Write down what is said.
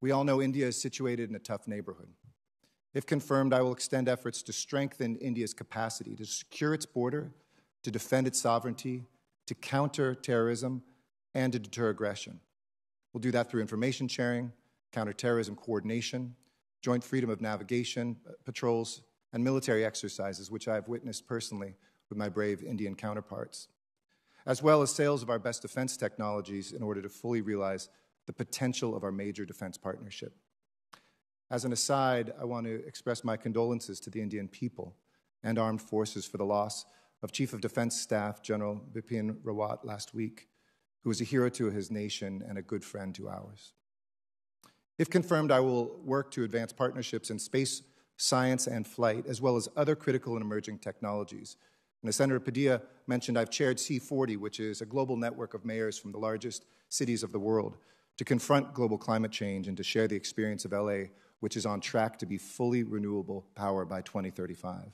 We all know India is situated in a tough neighborhood. If confirmed, I will extend efforts to strengthen India's capacity to secure its border, to defend its sovereignty, to counter terrorism, and to deter aggression. We'll do that through information sharing, counterterrorism coordination, joint freedom of navigation uh, patrols, and military exercises, which I have witnessed personally with my brave Indian counterparts, as well as sales of our best defense technologies in order to fully realize the potential of our major defense partnership. As an aside, I want to express my condolences to the Indian people and armed forces for the loss of Chief of Defense Staff General Bipin Rawat last week, who was a hero to his nation and a good friend to ours. If confirmed, I will work to advance partnerships in space science and flight, as well as other critical and emerging technologies. And as Senator Padilla mentioned, I've chaired C40, which is a global network of mayors from the largest cities of the world, to confront global climate change and to share the experience of LA, which is on track to be fully renewable power by 2035.